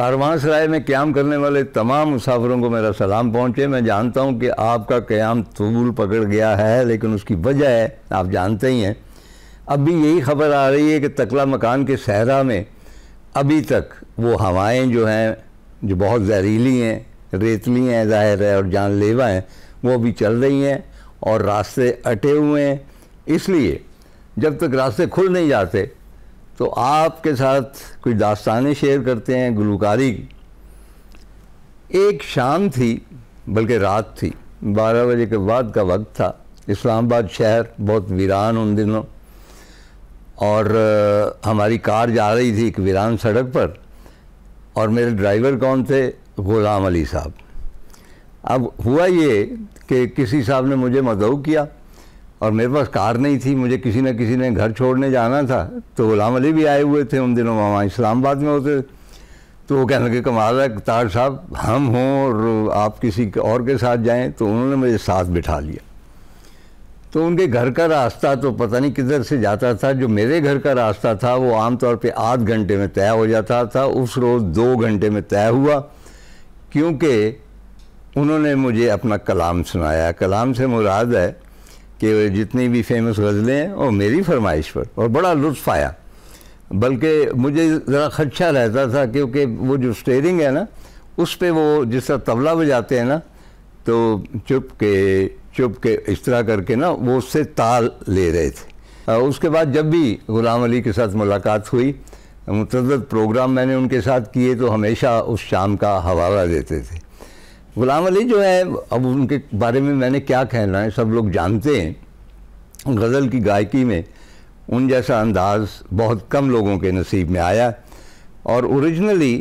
सराय में क्याम करने वाले तमाम मुसाफरों को मेरा सलाम पहुँचे मैं जानता हूँ कि आपका क्याम तबूल पकड़ गया है लेकिन उसकी वजह है आप जानते ही हैं अब भी यही खबर आ रही है कि तकला मकान के सहरा में अभी तक वो हवाएं जो हैं जो बहुत जहरीली हैं रेतली हैं ज़ाहिर है और जानलेवा हैं वो अभी चल रही हैं और रास्ते अटे हुए हैं इसलिए जब तक रास्ते खुल नहीं जाते तो आपके साथ कुछ दास्तानें शेयर करते हैं गुलकारी एक शाम थी बल्कि रात थी बारह बजे के बाद का वक्त था इस्लामाबाद शहर बहुत वीरान उन दिनों और हमारी कार जा रही थी एक वीरान सड़क पर और मेरे ड्राइवर कौन थे ग़ुलाम अली साहब अब हुआ ये कि किसी साहब ने मुझे मदऊ किया और मेरे पास कार नहीं थी मुझे किसी न किसी ने घर छोड़ने जाना था तो गुलाम अली भी आए हुए थे उन दिनों वहाँ इस्लामाबाद में होते तो वो कहने लगे कमाल है तार साहब हम हों और आप किसी और के साथ जाएं तो उन्होंने मुझे साथ बिठा लिया तो उनके घर का रास्ता तो पता नहीं किधर से जाता था जो मेरे घर का रास्ता था वो आमतौर पर आध घंटे में तय हो जाता था उस रोज़ दो घंटे में तय हुआ क्योंकि उन्होंने मुझे अपना कलाम सुनाया कलाम से मुराद है कि जितनी भी फेमस गज़लें हैं वो मेरी फरमाइश पर और बड़ा लुत्फ आया बल्कि मुझे ज़रा खदशा रहता था क्योंकि वो जो स्टेयरिंग है ना उस पर वो जिस तरह तबला बजाते हैं ना तो चुप के चुप के इस तरह करके ना वो उससे ताल ले रहे थे उसके बाद जब भी ग़ुलाम अली के साथ मुलाकात हुई मुतद प्रोग्राम मैंने उनके साथ किए तो हमेशा उस शाम का हवाला देते थे गुलाम अली जो है अब उनके बारे में मैंने क्या कहना है सब लोग जानते हैं गज़ल की गायकी में उन जैसा अंदाज बहुत कम लोगों के नसीब में आया और ओरिजिनली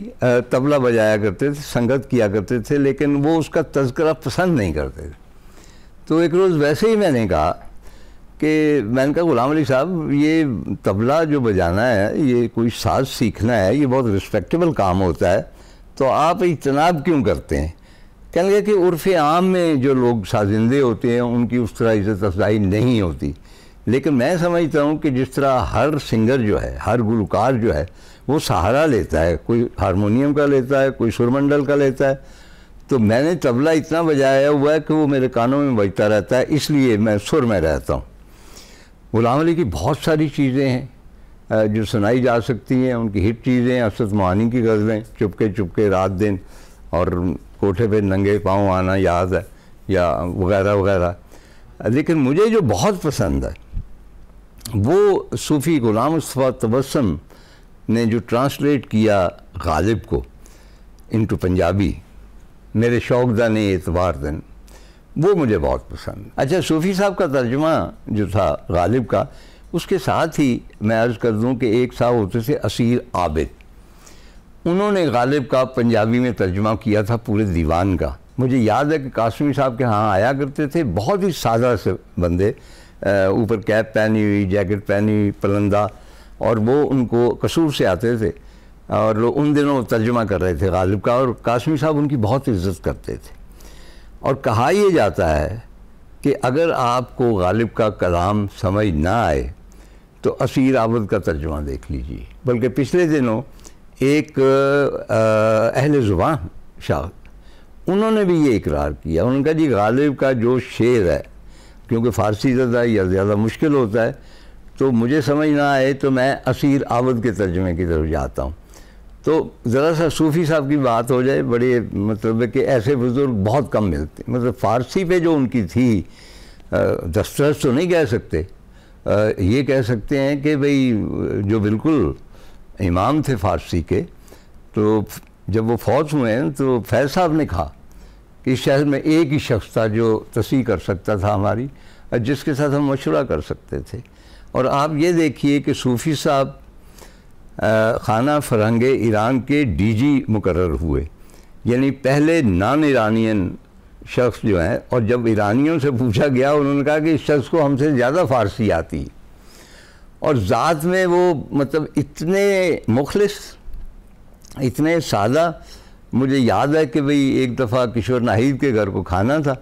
तबला बजाया करते थे संगत किया करते थे लेकिन वो उसका तस्करा पसंद नहीं करते थे तो एक रोज़ वैसे ही मैंने कहा कि मैंने कहा गुलाम अली साहब ये तबला जो बजाना है ये कोई साज सीखना है ये बहुत रिस्पेक्टेबल काम होता है तो आप इजनाब क्यों करते हैं कहने लगे कि उर्फ़ आम में जो लोग साजिंदे होते हैं उनकी उस तरह इज़्ज़त अफजाई नहीं होती लेकिन मैं समझता हूँ कि जिस तरह हर सिंगर जो है हर गुलकार जो है वो सहारा लेता है कोई हारमोनियम का लेता है कोई सुरमंडल का लेता है तो मैंने तबला इतना बजाया हुआ है कि वो मेरे कानों में बजता रहता है इसलिए मैं सुर में रहता हूँ गुलाम अली की बहुत सारी चीज़ें हैं जो सुनाई जा सकती हैं उनकी हिट चीज़ें असद मानी की गज़लें चुपके चुपके रात दिन और कोठे पे नंगे पाँव आना याद है या वगैरह वगैरह लेकिन मुझे जो बहुत पसंद है वो सूफ़ी ग़ुलाम मुस्तफ़ा तबसम ने जो ट्रांसलेट किया गालिब को इनटू पंजाबी मेरे शौकदा ने एतबार दिन वो मुझे बहुत पसंद अच्छा सूफ़ी साहब का तर्जमा जो था गालिब का उसके साथ ही मैं अर्ज़ कर दूँ कि एक साहब होते थे असीर आबिद उन्होंने गालिब का पंजाबी में तर्जमा किया था पूरे दीवान का मुझे याद है कि कासमी साहब के यहाँ आया करते थे बहुत ही सादा से बंदे ऊपर कैप पहनी हुई जैकेट पहनी हुई पलंदा और वो उनको कसूर से आते थे और लोग उन दिनों तर्जमा कर रहे थे गालिब का और कासमी साहब उनकी बहुत इज्जत करते थे और कहा यह जाता है कि अगर आपको गालिब का कलाम समझ ना आए तो असीर आवद का तर्जमा देख लीजिए बल्कि पिछले दिनों एक अहल ज़ुबान शाह उन्होंने भी ये इकरार किया उन्होंने कहा जी गालिब का जो शेर है क्योंकि फ़ारसी ज़्यादा या ज़्यादा मुश्किल होता है तो मुझे समझ ना आए तो मैं असीर आवद के तर्जमे की तरफ जाता हूँ तो ज़रा सा सूफ़ी साहब की बात हो जाए बड़े मतलब कि ऐसे बुज़ुर्ग बहुत कम मिलते मतलब फ़ारसी पे जो उनकी थी दस्तरस तो नहीं कह सकते ये कह सकते हैं कि भाई जो बिल्कुल इमाम थे फारसी के तो जब वो फौज हुए तो फैज साहब ने कहा कि इस शहर में एक ही शख्स था जो तसी कर सकता था हमारी और जिसके साथ हम मशवरा कर सकते थे और आप ये देखिए कि सूफ़ी साहब खाना फरहंगे ईरान के डीजी मुकर हुए यानी पहले नान ईरानियन शख्स जो हैं और जब ईरानियों से पूछा गया उन्होंने कहा कि इस शख्स को हमसे ज़्यादा फ़ारसी आती और ज़ात में वो मतलब इतने मुखलिस इतने सादा मुझे याद है कि भाई एक दफ़ा किशोर नाहिद के घर को खाना था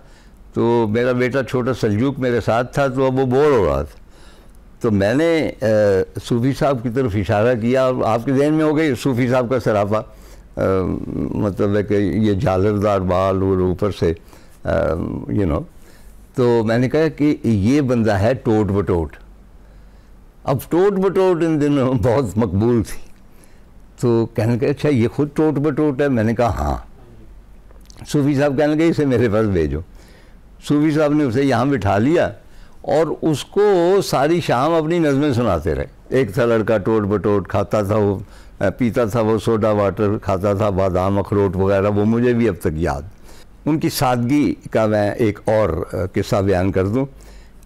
तो मेरा बेटा छोटा सलजूक मेरे साथ था तो अब वो बोर हो रहा था तो मैंने आ, सूफी साहब की तरफ इशारा किया और आपके जहन में हो गई सूफी साहब का सराफा मतलब है कि ये झालरदार बाल और ऊपर से यू नो तो मैंने कहा कि ये बंदा है टोट बटोट अब टोट बटोट इन दिनों बहुत मकबूल थी तो कहने लगे अच्छा ये खुद टोट बटोट है मैंने कहा हाँ सूफी साहब कहने लगे इसे मेरे पास भेजो सूफी साहब ने उसे यहाँ बिठा लिया और उसको सारी शाम अपनी नज़में सुनाते रहे एक था लड़का टोट बटोट खाता था वो पीता था वो सोडा वाटर खाता था बादाम अखरोट वगैरह वो मुझे भी अब तक याद उनकी सादगी का मैं एक और किस्सा बयान कर दूँ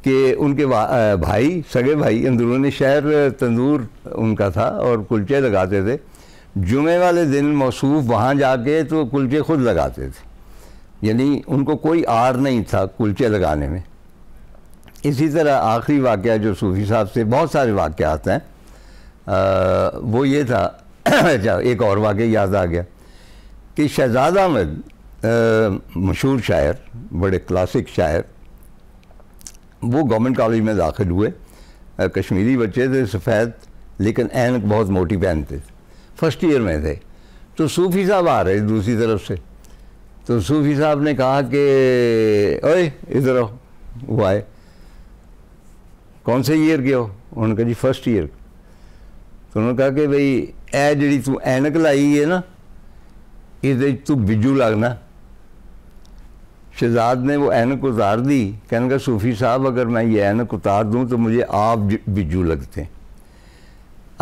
कि उनके भाई सगे भाई अंदरूनी शहर तंदूर उनका था और कुलचे लगाते थे जुमे वाले दिन मौसू वहाँ जाके तो कुलचे खुद लगाते थे यानी उनको कोई आर नहीं था कुलचे लगाने में इसी तरह आखिरी वाक़ जो सूफी साहब से बहुत सारे वाक़ आते हैं आ, वो ये था अच्छा एक और वाक़ याद आ गया कि शहजाद अहमद मशहूर शायर बड़े क्लासिक शायर वो गवर्नमेंट कॉलेज में दाखिल हुए कश्मीरी बच्चे थे सफ़ेद लेकिन एनक बहुत मोटी पहनते थे फर्स्ट ईयर में थे तो सूफ़ी साहब आ रहे दूसरी तरफ से तो सूफ़ी साहब ने कहा कि ओए इधर आओ वो आए कौन से ईयर के हो उन्होंने कहा जी फर्स्ट ईयर तो उन्होंने कहा कि भाई ए जी तू एनक लाई है ना ये तू बिजू लगना शहजाद ने वो ऐनक उतार दी कहने का सूफ़ी साहब अगर मैं ये ऐनक उतार दूँ तो मुझे आप बिजू लगते हैं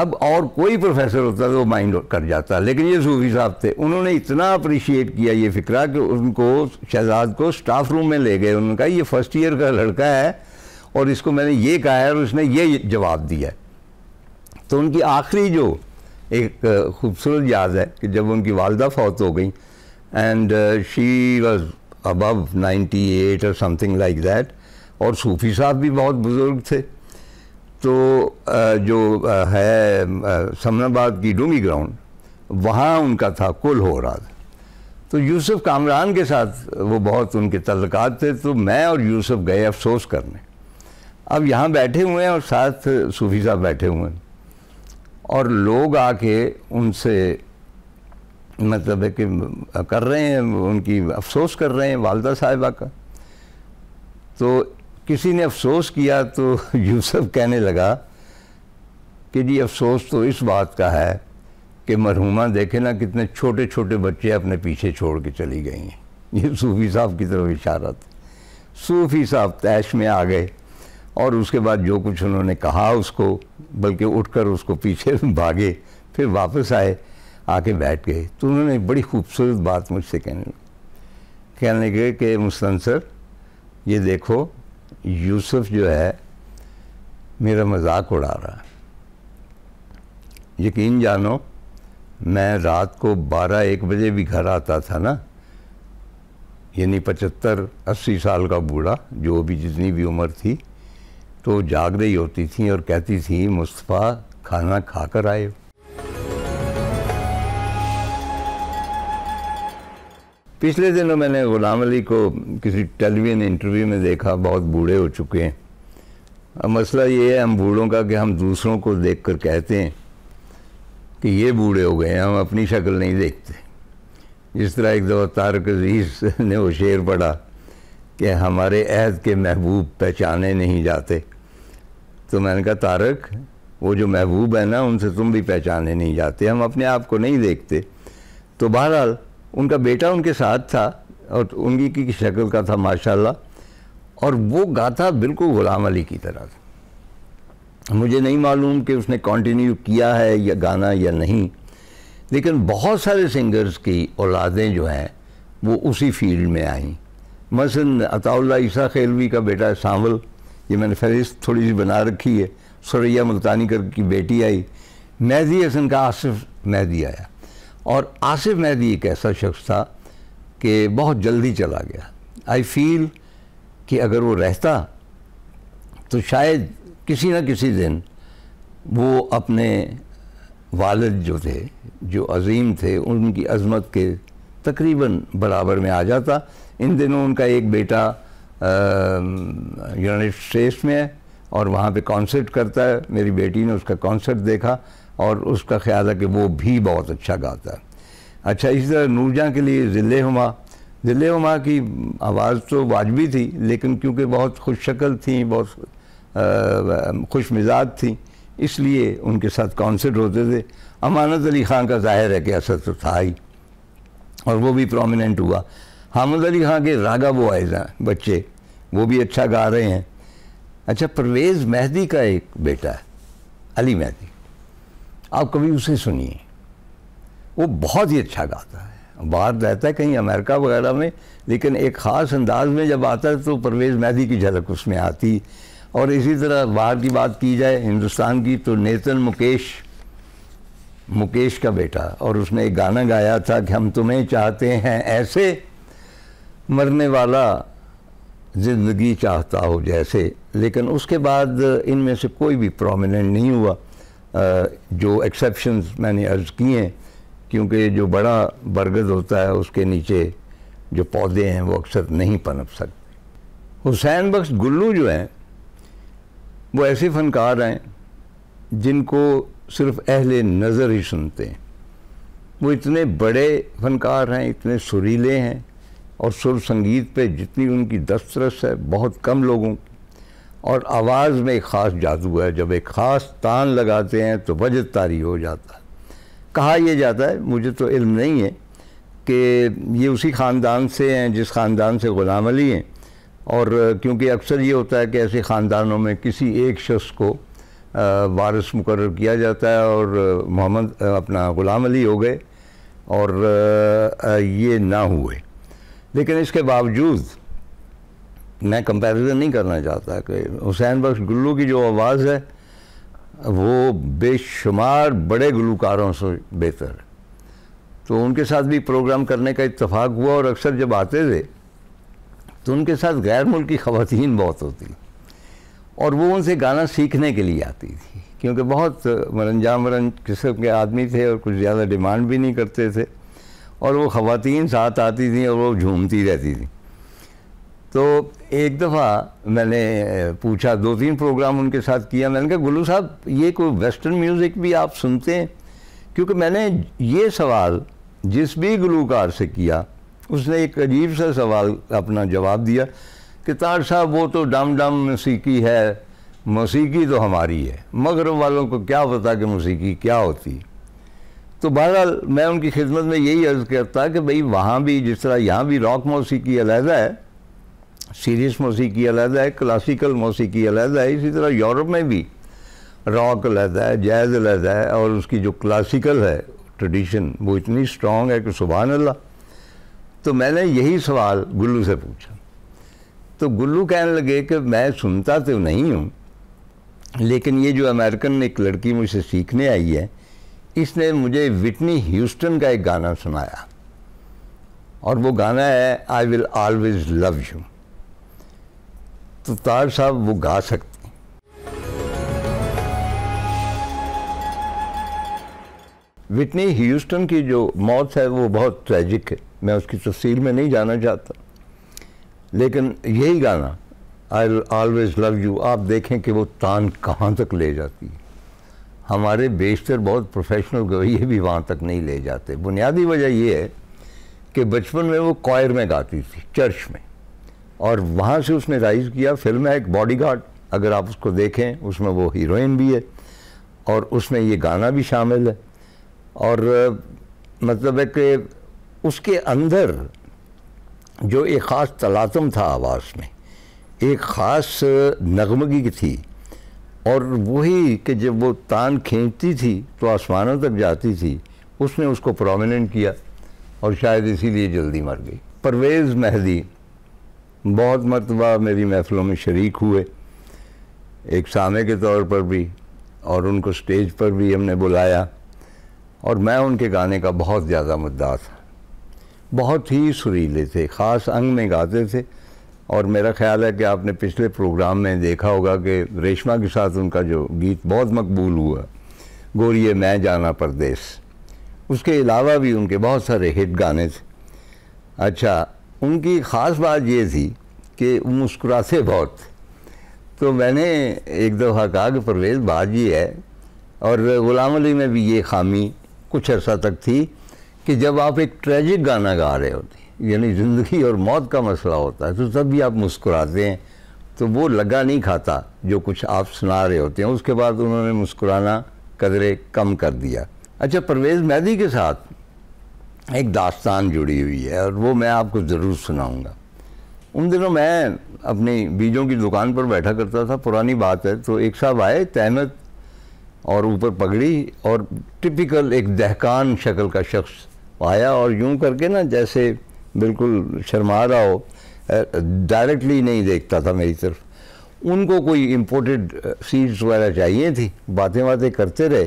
अब और कोई प्रोफेसर होता तो माइंड कर जाता लेकिन ये सूफ़ी साहब थे उन्होंने इतना अप्रिशिएट किया ये फ़िक्रा कि उनको शहजाद को स्टाफ रूम में ले गए उन्होंने कहा ये फ़र्स्ट ईयर का लड़का है और इसको मैंने ये कहा है और उसने ये जवाब दिया तो उनकी आखिरी जो एक खूबसूरत याद है कि जब उनकी वालदा फौत हो गई एंड शी वॉज़ अबव 98 और समथिंग लाइक दैट और सूफ़ी साहब भी बहुत बुज़ुर्ग थे तो जो है समनाबाद की डूंगी ग्राउंड वहाँ उनका था कुल हो रहा था तो यूसुफ कामरान के साथ वो बहुत उनके तल्लक थे तो मैं और यूसुफ गए अफसोस करने अब यहाँ बैठे हुए हैं और साथ सूफ़ी साहब बैठे हुए हैं और लोग आके उनसे मतलब है कि कर रहे हैं उनकी अफसोस कर रहे हैं वालदा साहिबा का तो किसी ने अफसोस किया तो यूसुफ कहने लगा कि जी अफसोस तो इस बात का है कि मरहुमा देखे ना कितने छोटे छोटे बच्चे अपने पीछे छोड़ के चली गई हैं ये सूफ़ी साहब की तरफ इशारा था सूफ़ी साहब तैश में आ गए और उसके बाद जो कुछ उन्होंने कहा उसको बल्कि उठकर उसको पीछे भागे फिर वापस आए आके बैठ गए तो उन्होंने बड़ी खूबसूरत बात मुझसे कहने लगी कहने लगे कि मुस्तान सर ये देखो यूसुफ जो है मेरा मजाक उड़ा रहा यकीन जानो मैं रात को बारह एक बजे भी घर आता था ना यानी पचहत्तर अस्सी साल का बूढ़ा जो भी जितनी भी उम्र थी तो जाग रही होती थी और कहती थी मुस्तफ़ा खाना खाकर आए हो पिछले दिनों मैंने ग़ुलाम अली को किसी टेलीविज़न इंटरव्यू में देखा बहुत बूढ़े हो चुके हैं अब मसला ये है हम बूढ़ों का कि हम दूसरों को देख कर कहते हैं कि ये बूढ़े हो गए हैं हम अपनी शक्ल नहीं देखते जिस तरह एक दफ़ा तारक अजीज़ ने वो शेर पढ़ा कि हमारे अहद के महबूब पहचाने नहीं जाते तो मैंने कहा तारक वो जो महबूब है ना उनसे तुम भी पहचाने नहीं जाते हम अपने आप को नहीं देखते तो बहरहाल उनका बेटा उनके साथ था और उनकी की शक्ल का था माशाल्लाह और वो गाता बिल्कुल ग़ुलाम अली की तरह था मुझे नहीं मालूम कि उसने कंटिन्यू किया है या गाना या नहीं लेकिन बहुत सारे सिंगर्स की औलादें जो हैं वो उसी फील्ड में आईं मसन अताउल्ला ईसा खेलवी का बेटा सांवल ये मैंने फहरिस्त थोड़ी सी बना रखी है सुरैया मुल्तानी कर की बेटी आई मेहदी हसन का आसिफ मेहदी आया और आसिफ मेहदी एक ऐसा शख्स था कि बहुत जल्दी चला गया आई फील कि अगर वो रहता तो शायद किसी न किसी दिन वो अपने वालद जो थे जो अजीम थे उनकी अजमत के तकरीबन बराबर में आ जाता इन दिनों उनका एक बेटा यूनाइटेड स्टेट्स में है और वहाँ पे कॉन्सर्ट करता है मेरी बेटी ने उसका कॉन्सर्ट देखा और उसका ख्याल है कि वो भी बहुत अच्छा गाता है अच्छा इसी तरह नूरजहाँ के लिए ज़िले हमा ज़िले हमा की आवाज़ तो वाजबी थी लेकिन क्योंकि बहुत खुश शक्ल थी बहुत खुश मिजाज थी इसलिए उनके साथ कॉन्सर्ट होते थे अमानत अली ख़ान का ज़ाहिर है कि असर तो था ही और वो भी प्रोमिनेंट हुआ हामद अली ख़ान के रागा वो आए बच्चे वो भी अच्छा गा रहे हैं अच्छा परवेज़ मेहदी का एक बेटा है अली मेहदी आप कभी उसे सुनिए वो बहुत ही अच्छा गाता है बाहर रहता है कहीं अमेरिका वगैरह में लेकिन एक ख़ास अंदाज में जब आता है तो परवेज़ मैदी की झलक उसमें आती और इसी तरह बाहर की बात की जाए हिंदुस्तान की तो नेतन मुकेश मुकेश का बेटा और उसने एक गाना गाया था कि हम तुम्हें चाहते हैं ऐसे मरने वाला ज़िंदगी चाहता हो जैसे लेकिन उसके बाद इनमें से कोई भी प्रोमिनेंट नहीं हुआ जो एक्सेप्शन मैंने अर्ज़ किए हैं क्योंकि जो बड़ा बरगद होता है उसके नीचे जो पौधे हैं वो अक्सर नहीं पनप सकते हुसैन बख्श गुल्लू जो हैं वो ऐसे फनकार हैं जिनको सिर्फ अहल नज़र ही सुनते हैं वो इतने बड़े फनकार हैं इतने सुरीले हैं और सुर संगीत पे जितनी उनकी दस्तरस है बहुत कम लोगों की और आवाज़ में एक ख़ास जादू है जब एक ख़ास तान लगाते हैं तो वजह तारी हो जाता है कहा यह जाता है मुझे तो इल्म नहीं है कि ये उसी ख़ानदान से हैं जिस ख़ानदान से ग़ुलाम अली हैं और क्योंकि अक्सर ये होता है कि ऐसे ख़ानदानों में किसी एक शख्स को वारस मुकर किया जाता है और मोहम्मद अपना ग़ुलाम अली हो गए और ये ना हुए लेकिन इसके बावजूद मैं कंपैरिजन नहीं करना चाहता कि हुसैन बख्श गुल्लू की जो आवाज़ है वो बेशुमार बड़े गुलूकारों से बेहतर तो उनके साथ भी प्रोग्राम करने का इतफाक़ हुआ और अक्सर जब आते थे तो उनके साथ गैर मुल्की ख़वान बहुत होती और वो उनसे गाना सीखने के लिए आती थी क्योंकि बहुत मरंजाम मरन किस्म के आदमी थे और कुछ ज़्यादा डिमांड भी नहीं करते थे और वो ख़वान साथ आती थी और वो झूमती रहती थी तो एक दफ़ा मैंने पूछा दो तीन प्रोग्राम उनके साथ किया मैंने कहा गुल्लू साहब ये कोई वेस्टर्न म्यूज़िक भी आप सुनते हैं क्योंकि मैंने ये सवाल जिस भी गुलूकार से किया उसने एक अजीब सा सवाल अपना जवाब दिया कि तार साहब वो तो डम डम मौसीकी है मौसीकी तो हमारी है मगर वालों को क्या पता कि मौसीकी क्या होती तो बहरहाल मैं उनकी खिदमत में यही अर्ज़ करता कि भाई वहाँ भी जिस तरह यहाँ भी रॉक मौसीकी अलहदा है सीरियस मौसीकी अलहदा है क्लासिकल मौसीकी अलहदा है इसी तरह यूरोप में भी रॉक अलहदा है जैज़ अलहदा है और उसकी जो क्लासिकल है ट्रेडिशन वो इतनी स्ट्रॉन्ग है कि सुबहान अल्लाह तो मैंने यही सवाल गुल्लू से पूछा तो गुल्लू कहने लगे कि मैं सुनता तो नहीं हूँ लेकिन ये जो अमेरिकन एक लड़की मुझसे सीखने आई है इसने मुझे विटनी ह्यूस्टन का एक गाना सुनाया और वो गाना है I will always love you तो तार साहब वो गा सकते विटनी ह्यूस्टन की जो मौत है वो बहुत ट्रैजिक है मैं उसकी तफसील में नहीं जाना चाहता लेकिन यही गाना आई ऑलवेज लव यू आप देखें कि वो तान कहाँ तक ले जाती है हमारे बेशतर बहुत प्रोफेशनल गवैये भी वहाँ तक नहीं ले जाते बुनियादी वजह यह है कि बचपन में वो कॉयर में गाती थी चर्च में और वहाँ से उसने राइज किया फिल्म है एक बॉडी अगर आप उसको देखें उसमें वो हीरोइन भी है और उसमें ये गाना भी शामिल है और मतलब है कि उसके अंदर जो एक ख़ास तलातम था आवाज़ में एक ख़ास नगमगी थी और वही कि जब वो तान खींचती थी तो आसमानों तक जाती थी उसने उसको प्रोमिनेंट किया और शायद इसीलिए जल्दी मर गई परवेज़ मेहदी बहुत मरतबा मेरी महफ़लों में शरीक हुए एक सामे के तौर पर भी और उनको स्टेज पर भी हमने बुलाया और मैं उनके गाने का बहुत ज़्यादा मुद्दा था बहुत ही सुरीले थे ख़ास अंग में गाते थे और मेरा ख्याल है कि आपने पिछले प्रोग्राम में देखा होगा कि रेशमा के साथ उनका जो गीत बहुत मकबूल हुआ गोरिए मैं जाना परदेस उसके अलावा भी उनके बहुत सारे हिट गाने थे अच्छा उनकी ख़ास बात ये थी कि मुस्कुराते बहुत तो मैंने एक दफ़ा कहा कि परवेज़ बात ये है और ग़ुलाम अली में भी ये खामी कुछ अर्सा तक थी कि जब आप एक ट्रेजिक गाना गा रहे होते यानी ज़िंदगी और मौत का मसला होता है तो तब भी आप मुस्कुराते हैं तो वो लगा नहीं खाता जो कुछ आप सुना रहे होते हैं उसके बाद उन्होंने मुस्कुराना कदरे कम कर दिया अच्छा परवेज़ मैदी के साथ एक दास्तान जुड़ी हुई है और वो मैं आपको ज़रूर सुनाऊंगा उन दिनों मैं अपनी बीजों की दुकान पर बैठा करता था पुरानी बात है तो एक साहब आए तहमत और ऊपर पगड़ी और टिपिकल एक दहकान शक्ल का शख्स आया और यूं करके ना जैसे बिल्कुल शर्मा रहा हो डायरेक्टली नहीं देखता था मेरी तरफ उनको कोई इम्पोर्टेड सीड्स वगैरह चाहिए थी बातें बातें करते रहे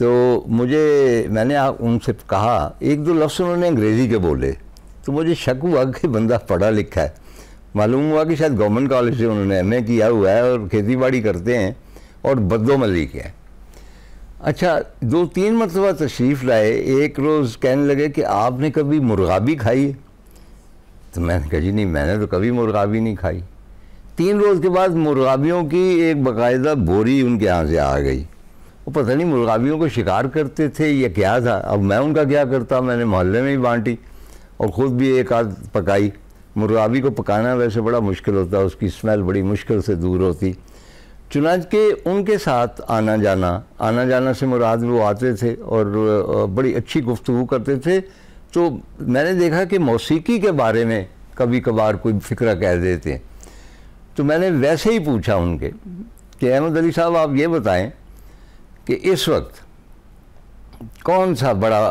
तो मुझे मैंने उनसे कहा एक दो लफ्ज़ उन्होंने अंग्रेज़ी के बोले तो मुझे शक हुआ कि बंदा पढ़ा लिखा है मालूम हुआ कि शायद गवर्नमेंट कॉलेज से उन्होंने एम किया हुआ है और खेती बाड़ी करते हैं और बदोमली मली के हैं अच्छा दो तीन मरतबा तशरीफ़ लाए एक रोज़ कहने लगे कि आपने कभी मुर्गाबी खाई है तो मैंने कहा जी नहीं मैंने तो कभी मुर्गाबी नहीं खाई तीन रोज़ के बाद मुर्गाबियों की एक बाकायदा बोरी उनके यहाँ से आ गई वो पता नहीं मुर्गावियों को शिकार करते थे या क्या था अब मैं उनका क्या करता मैंने मोहल्ले में ही बांटी और ख़ुद भी एक आध पकाई मुर्गावी को पकाना वैसे बड़ा मुश्किल होता उसकी स्मेल बड़ी मुश्किल से दूर होती चुनाच के उनके साथ आना जाना आना जाना से मुराद वो आते थे और बड़ी अच्छी गुफ्तु करते थे तो मैंने देखा कि मौसीकी के बारे में कभी कभार कोई फिक्र कह देते हैं तो मैंने वैसे ही पूछा उनके कि अहमद अली साहब आप ये बताएं कि इस वक्त कौन सा बड़ा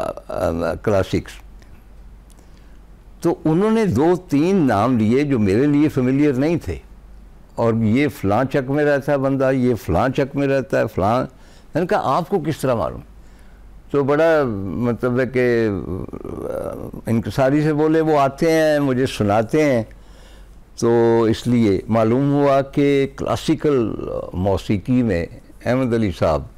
क्लासिक्स तो उन्होंने दो तीन नाम लिए जो मेरे लिए फेमिलियर नहीं थे और ये फ़लाँ चक में रहता है बंदा ये फ़लाँ चक में रहता है फलां मैंने कहा आपको किस तरह मालूम तो बड़ा मतलब है कि इंकसारी से बोले वो आते हैं मुझे सुनाते हैं तो इसलिए मालूम हुआ कि क्लासिकल मौसीकी में अहमद अली साहब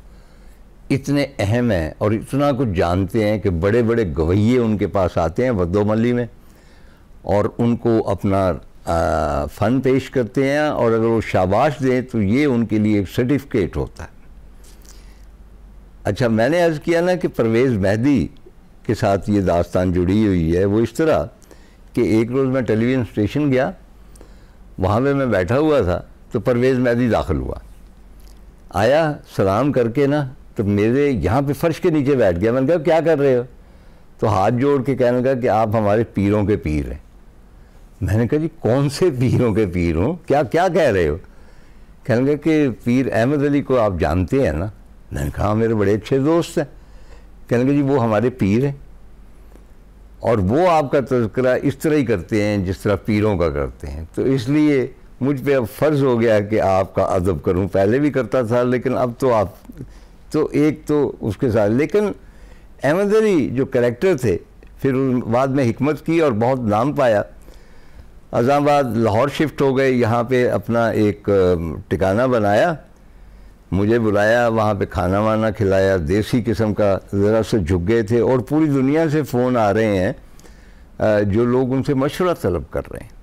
इतने अहम हैं और इतना कुछ जानते हैं कि बड़े बड़े गवैये उनके पास आते हैं वद्दोमली में और उनको अपना आ, फ़न पेश करते हैं और अगर वो शाबाश दें तो ये उनके लिए एक सर्टिफिकेट होता है अच्छा मैंने अर्ज़ किया ना कि परवेज़ मेहदी के साथ ये दास्तान जुड़ी हुई है वो इस तरह कि एक रोज़ मैं टेलीविज़न स्टेशन गया वहाँ पर मैं बैठा हुआ था तो परवेज़ मेहदी दाखिल हुआ आया सलाम करके ना तो मेरे यहाँ पे फर्श के नीचे बैठ गया मैंने कहा क्या कर रहे हो तो हाथ जोड़ के कहने लगा कि आप हमारे पीरों के पीर हैं मैंने कहा जी कौन से पीरों के पीर हूँ क्या क्या कह रहे हो कहने लगा कि पीर अहमद अली को आप जानते हैं ना मैंने कहा हाँ, मेरे बड़े अच्छे दोस्त हैं कहने लगे जी वो हमारे पीर हैं और वो आपका तस्करा इस तरह ही करते हैं जिस तरह पीरों का करते हैं तो इसलिए मुझ पर अब फ़र्ज़ हो गया कि आपका अदब करूं पहले भी करता था लेकिन अब तो आप तो एक तो उसके साथ लेकिन अहमदरी जो करेक्टर थे फिर बाद में हमत की और बहुत नाम पाया अजामबाद लाहौर शिफ्ट हो गए यहाँ पे अपना एक टिकाना बनाया मुझे बुलाया वहाँ पे खाना वाना खिलाया देसी किस्म का ज़रा से झुक गए थे और पूरी दुनिया से फ़ोन आ रहे हैं जो लोग उनसे मशवरा तलब कर रहे हैं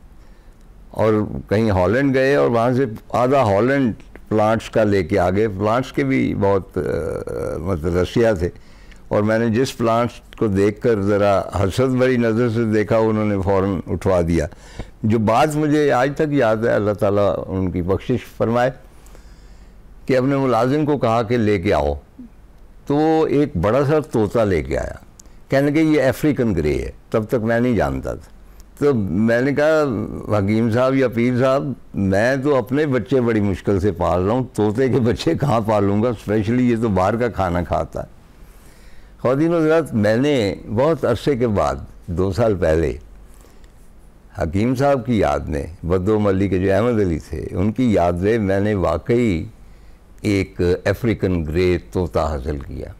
और कहीं हॉलैंड गए और वहाँ से आधा हॉलैंड प्लांट्स का लेके आ गए प्लांट्स के भी बहुत मतलब रशिया थे और मैंने जिस प्लांट्स को देखकर ज़रा हसरत भरी नज़र से देखा उन्होंने फ़ौर उठवा दिया जो बात मुझे आज तक याद है अल्लाह ताला उनकी बख्शिश फरमाए कि अपने मुलाजिम को कहा कि लेके आओ तो एक बड़ा सा तोता लेके आया कहने के ये अफ्रीकन ग्रे है तब तक मैं नहीं जानता था तो मैंने कहा हकीम साहब या पीर साहब मैं तो अपने बच्चे बड़ी मुश्किल से पाल रहा हूँ तोते के बच्चे कहाँ पालूँगा स्पेशली ये तो बाहर का खाना खाता है खौदी हजरात मैंने बहुत अरसे के बाद दो साल पहले हकीम साहब की याद में बदो मल्ली के जो अहमद अली थे उनकी याद में मैंने वाकई एक अफ्रीकन ग्रे तोता हासिल किया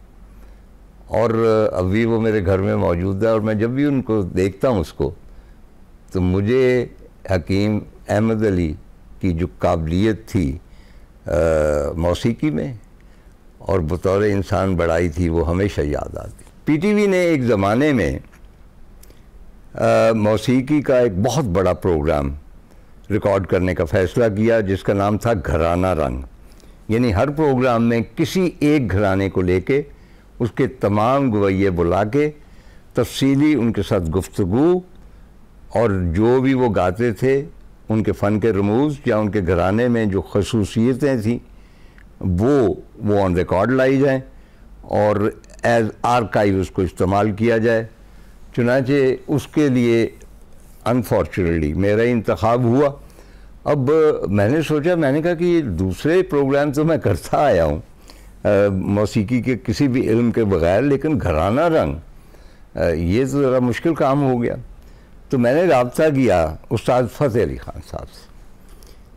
और अभी वो मेरे घर में मौजूद है और मैं जब भी उनको देखता हूँ उसको तो मुझे हकीम अहमद अली की जो काबिलियत थी मौसीकी में और बतौर इंसान बढ़ाई थी वो हमेशा याद आती पीटीवी ने एक ज़माने में मौसीकी का एक बहुत बड़ा प्रोग्राम रिकॉर्ड करने का फ़ैसला किया जिसका नाम था घराना रंग यानी हर प्रोग्राम में किसी एक घराने को लेके उसके तमाम गवैये बुला के तफसीली उनके साथ गुफ्तु और जो भी वो गाते थे उनके फ़न के रमूज या उनके घराने में जो खसूसियतें थीं वो वो ऑन रिकॉर्ड लाई जाएँ और एज आर्काइव उसको इस्तेमाल किया जाए चुनाचे उसके लिए अनफॉर्चुनेटली मेरा इंतखब हुआ अब मैंने सोचा मैंने कहा कि दूसरे प्रोग्राम तो मैं करता आया हूँ मौसीकी के किसी भी इल्म के बगैर लेकिन घराना रंग आ, ये तो ज़रा मुश्किल काम हो गया तो मैंने रबता किया उस्ताद फ़तेह अली ख़ान साहब से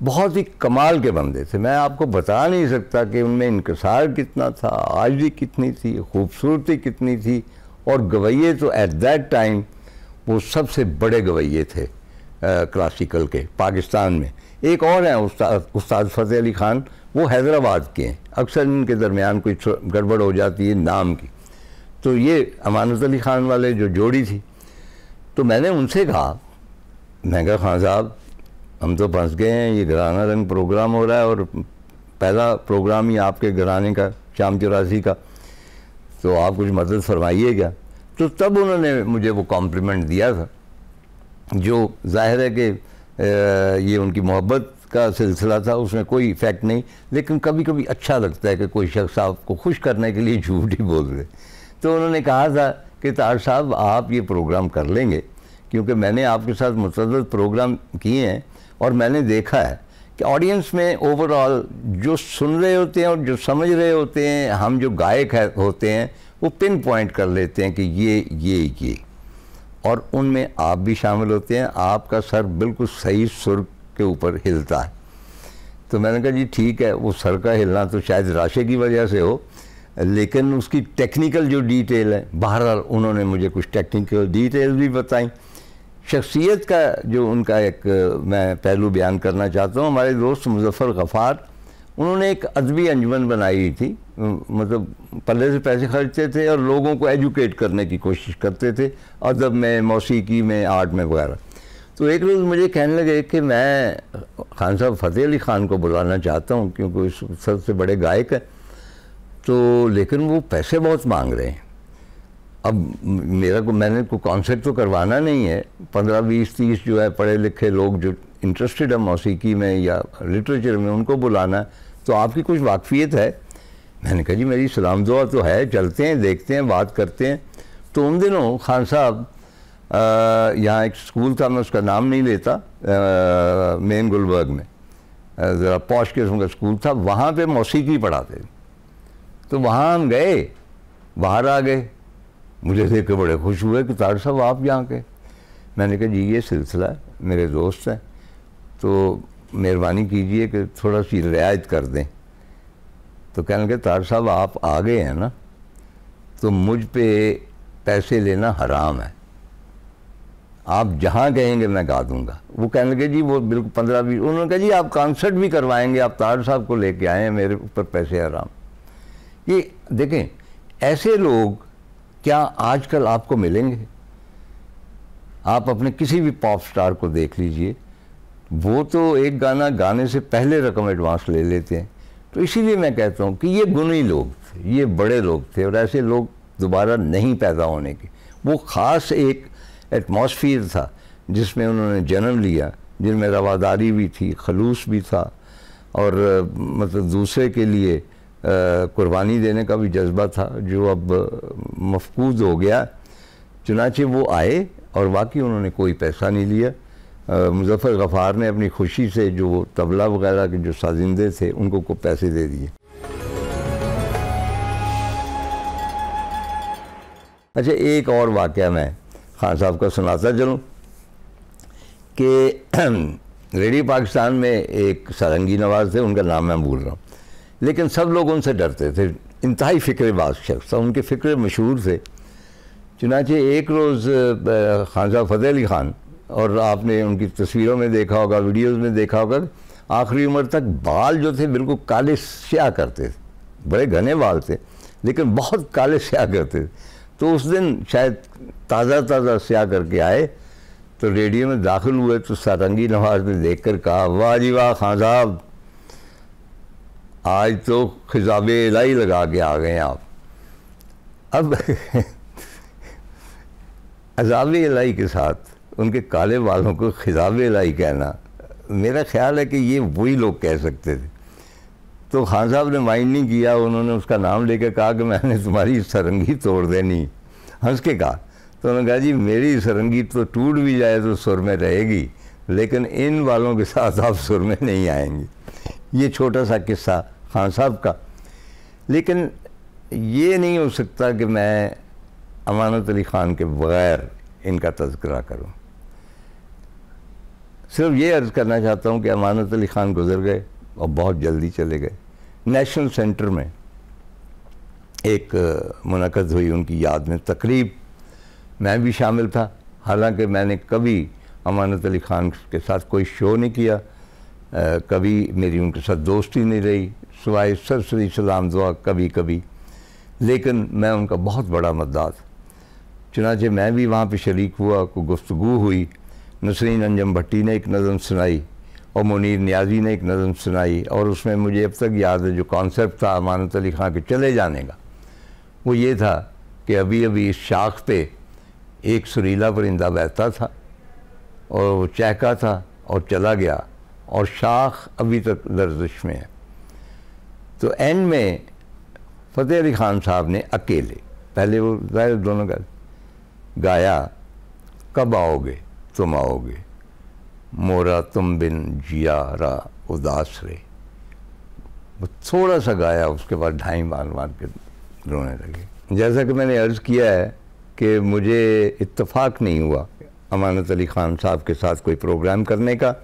बहुत ही कमाल के बंदे थे मैं आपको बता नहीं सकता कि उनमें इनकसार कितना था आज भी कितनी थी खूबसूरती कितनी थी और गवैये तो एट दैट टाइम वो सबसे बड़े गवैये थे आ, क्लासिकल के पाकिस्तान में एक और हैं उस्ताद उस्ताद फ़तेह अली ख़ान वो हैदराबाद के हैं अक्सर इनके दरमियान कोई गड़बड़ हो जाती है नाम की तो ये अमानत अली ख़ान वाले जो जोड़ी थी तो मैंने उनसे कहा मैं कहा खान साहब हम तो फंस गए हैं ये घराना रंग प्रोग्राम हो रहा है और पहला प्रोग्राम ही आपके घराने का शाम चौरासी का तो आप कुछ मदद फरमाइए क्या तो तब उन्होंने मुझे वो कॉम्प्लीमेंट दिया था जो जाहिर है कि ये उनकी मोहब्बत का सिलसिला था उसमें कोई इफेक्ट नहीं लेकिन कभी कभी अच्छा लगता है कि कोई शख्स आपको खुश करने के लिए झूठ ही बोल दे तो उन्होंने कहा था कि तार साहब आप ये प्रोग्राम कर लेंगे क्योंकि मैंने आपके साथ मुतद प्रोग्राम किए हैं और मैंने देखा है कि ऑडियंस में ओवरऑल जो सुन रहे होते हैं और जो समझ रहे होते हैं हम जो गायक है, होते हैं वो पिन पॉइंट कर लेते हैं कि ये ये ये और उनमें आप भी शामिल होते हैं आपका सर बिल्कुल सही सुर के ऊपर हिलता है तो मैंने कहा जी ठीक है वो सर का हिलना तो शायद राशे की वजह से हो लेकिन उसकी टेक्निकल जो डिटेल है बहरहाल उन्होंने मुझे कुछ टेक्निकल डिटेल भी बताई शख्सियत का जो उनका एक मैं पहलू बयान करना चाहता हूँ हमारे दोस्त मुजफ्फर गफ़ार उन्होंने एक अदबी अंजमन बनाई थी मतलब पल्ले से पैसे खर्चते थे और लोगों को एजुकेट करने की कोशिश करते थे अदब में मौसीकी में आर्ट में वगैरह तो एक रोज़ मुझे कहने लगे कि मैं खान साहब फ़तेह अली ख़ान को बुलाना चाहता हूँ क्योंकि उस सबसे बड़े गायक हैं तो लेकिन वो पैसे बहुत मांग रहे हैं अब मेरा को मैंने को कॉन्सर्ट तो करवाना नहीं है पंद्रह बीस तीस जो है पढ़े लिखे लोग जो इंटरेस्टेड है मौसीकी में या लिटरेचर में उनको बुलाना तो आपकी कुछ वाकफियत है मैंने कहा जी मेरी सलाम दुआ तो है चलते हैं देखते हैं बात करते हैं तो उन दिनों खान साहब यहाँ एक स्कूल था मैं उसका नाम नहीं लेता मेन गुलबर्ग में ज़रा पौश किस्म का स्कूल था वहाँ पे मौसीकी पढ़ाते थे तो वहाँ हम गए बाहर आ गए मुझे देख के बड़े खुश हुए कि तार साहब आप यहाँ के मैंने कहा जी ये सिलसिला मेरे दोस्त हैं तो मेहरबानी कीजिए कि थोड़ा सी रियायत कर दें तो कहने लगे तार साहब आप आ गए हैं ना तो मुझ पे पैसे लेना हराम है आप जहाँ कहेंगे मैं गा दूंगा वो कहने लगे जी वो बिल्कुल पंद्रह बीस उन्होंने कहा जी आप कॉन्सर्ट भी करवाएंगे आप तार साहब को लेके आए हैं मेरे ऊपर पैसे हराम ये देखें ऐसे लोग क्या आजकल आपको मिलेंगे आप अपने किसी भी पॉप स्टार को देख लीजिए वो तो एक गाना गाने से पहले रकम एडवांस ले लेते हैं तो इसीलिए मैं कहता हूँ कि ये गुणी लोग थे ये बड़े लोग थे और ऐसे लोग दोबारा नहीं पैदा होने के वो ख़ास एक एटमॉस्फेयर था जिसमें उन्होंने जन्म लिया जिनमें रवादारी भी थी खलूस भी था और मतलब दूसरे के लिए कुर्बानी देने का भी जज्बा था जो अब मफकूज हो गया चुनाचे वो आए और वाकई उन्होंने कोई पैसा नहीं लिया मुजफ़र गफ़ार ने अपनी खुशी से जो तबला वगैरह के जो साजिंदे थे उनको को पैसे दे दिए अच्छा एक और वाक़ मैं खान साहब का सुनाता चलूँ कि रेडियो पाकिस्तान में एक सारंगी नवाज थे उनका नाम मैं भूल रहा हूँ लेकिन सब लोग उनसे डरते थे इंतहाई फ़िक्रबाज शख्स था उनके फ़िक्र मशहूर थे चुनाचे एक रोज़ खान साहब फतेह अली ख़ान और आपने उनकी तस्वीरों में देखा होगा वीडियोस में देखा होगा आखिरी उम्र तक बाल जो थे बिल्कुल काले स्या करते थे बड़े घने बाल थे लेकिन बहुत काले स्या करते थे तो उस दिन शायद ताज़ा ताज़ा स्या करके आए तो रेडियो में दाखिल हुए तो सारंगी नवाज ने देख कर कहा वाह जी वाह खान साहब आज तो खिजाब इलाही लगा के आ गए आप अब अजाब इलाही के साथ उनके काले बालों को खिजाब इलाही कहना मेरा ख्याल है कि ये वही लोग कह सकते थे तो खान साहब ने माइंड नहीं किया उन्होंने उसका नाम लेकर कहा कि मैंने तुम्हारी सरंगी तोड़ देनी हंस के कहा तो उन्होंने कहा जी मेरी सरंगी तो टूट भी जाए तो सुर में रहेगी लेकिन इन वालों के साथ आप सुर में नहीं आएंगे ये छोटा सा किस्सा खान हाँ, साहब का लेकिन ये नहीं हो सकता कि मैं अमानत अली ख़ान के बग़ैर इनका तस्करा करूँ सिर्फ ये अर्ज़ करना चाहता हूँ कि अमानत अली ख़ान गुज़र गए और बहुत जल्दी चले गए नेशनल सेंटर में एक मुनद हुई उनकी याद में तकरीब मैं भी शामिल था हालांकि मैंने कभी अमानत अली ख़ान के साथ कोई शो नहीं किया कभी मेरी उनके साथ दोस्ती नहीं रही सिवाय सरसरी सलाम दुआ कभी कभी लेकिन मैं उनका बहुत बड़ा मददाद चुनाचे मैं भी वहाँ पर शरीक हुआ को गुफ्तु हुई नसरीन अंजम भट्टी ने एक नज़म सुनाई और मुनीर न्याजी ने एक नज़म सुनाई और उसमें मुझे अब तक याद है जो कॉन्सेप्ट था अमानत अली खां के चले जाने का वो ये था कि अभी अभी इस शाख पे एक सुरीला परिंदा बहता था और वो चहका था और चला गया और शाख अभी तक दर्जिश में है तो एंड में फ़तेह अली ख़ान साहब ने अकेले पहले वो जाहिर दोनों का गाया कब आओगे तुम आओगे मोरा तुम बिन जिया रा उदास रे वो थोड़ा सा गाया उसके बाद ढाई मार मार के रोने लगे जैसा कि मैंने अर्ज़ किया है कि मुझे इत्तफाक़ नहीं हुआ अमानत अली ख़ान साहब के साथ कोई प्रोग्राम करने का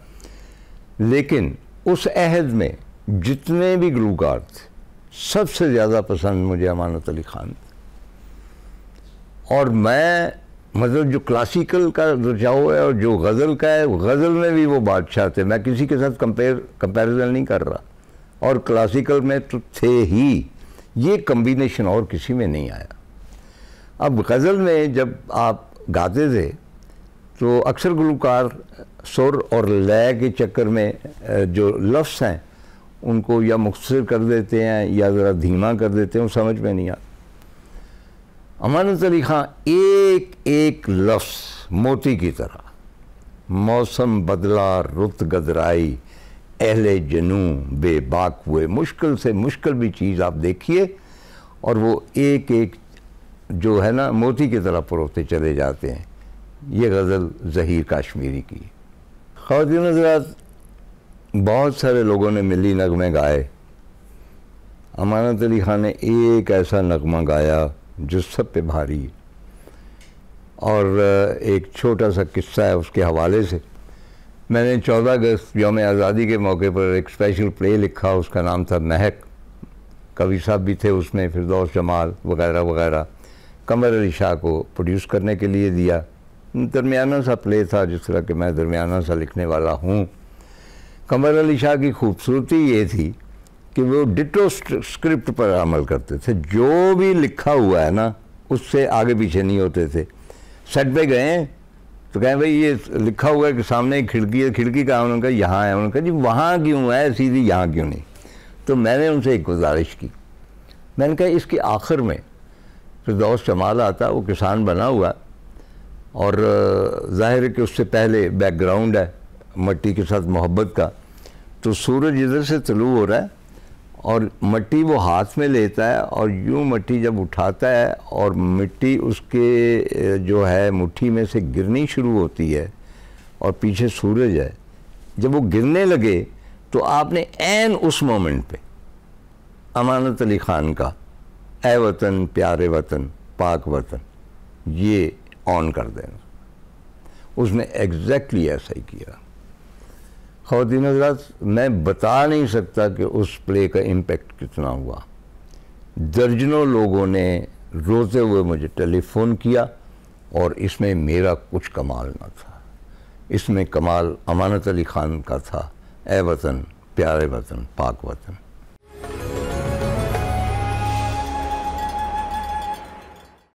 लेकिन उस अहद में जितने भी गुलकार थे सबसे ज़्यादा पसंद मुझे अमानत अली खान और मैं मतलब जो क्लासिकल का रुझाव है और जो गज़ल का है गज़ल में भी वो बादशाह थे मैं किसी के साथ कंपेयर कंपेरिजन नहीं कर रहा और क्लासिकल में तो थे ही ये कम्बिनेशन और किसी में नहीं आया अब गज़ल में जब आप गाते थे तो अक्सर गुलकार सुर और लय के चक्कर में जो लफ्स हैं उनको या मुख्तर कर देते हैं या ज़रा धीमा कर देते हैं वो समझ में नहीं आता अमानत अली खां एक एक लफ्स मोती की तरह मौसम बदला रुत गदराई अहले जनू बेबाक हुए मुश्किल से मुश्किल भी चीज़ आप देखिए और वो एक एक जो है ना मोती की तरह परोते चले जाते हैं ये गज़ल ज़हीर काश्मीरी की खातिन हजरात बहुत सारे लोगों ने मिली नगमे गाए अमानत अली ख़ान ने एक ऐसा नगमा गाया जो सब पे भारी और एक छोटा सा किस्सा है उसके हवाले से मैंने 14 अगस्त योम आज़ादी के मौके पर एक स्पेशल प्ले लिखा उसका नाम था महक कवि साहब भी थे उसमें फिरदौस जमाल वगैरह वगैरह कमर अली शाह को प्रोड्यूस करने के लिए दिया दरमियाना सा प्ले था जिस तरह कि मैं दरमियाना सा लिखने वाला हूँ कमर अली शाह की खूबसूरती ये थी कि वो डिटो स्क्रिप्ट पर अमल करते थे जो भी लिखा हुआ है ना उससे आगे पीछे नहीं होते थे सेट पे गए तो कहें भाई ये लिखा हुआ है कि सामने एक खिड़की है खिड़की कहा उन्होंने कहा यहाँ है उन्होंने कहा जी वहाँ क्यों है सीधी यहाँ क्यों नहीं तो मैंने उनसे एक गुजारिश की मैंने कहा इसके आखिर में फिर दोस्त जमाल आता वो किसान बना हुआ और जाहिर है कि उससे पहले बैकग्राउंड है मट्टी के साथ मोहब्बत का तो सूरज इधर से तलू हो रहा है और मट्टी वो हाथ में लेता है और यूँ मट्टी जब उठाता है और मिट्टी उसके जो है मुट्ठी में से गिरनी शुरू होती है और पीछे सूरज है जब वो गिरने लगे तो आपने एन उस मोमेंट पे अमानत अली ख़ान का ए वतन प्यारे वतन पाक वतन ये ऑन कर दें उसने एग्जैक्टली ऐसा ही किया खातिन हजरात मैं बता नहीं सकता कि उस प्ले का इम्पेक्ट कितना हुआ दर्जनों लोगों ने रोते हुए मुझे टेलीफोन किया और इसमें मेरा कुछ कमाल ना था इसमें कमाल अमानत अली ख़ान का था ए वतन प्यारे वतन पाक वतन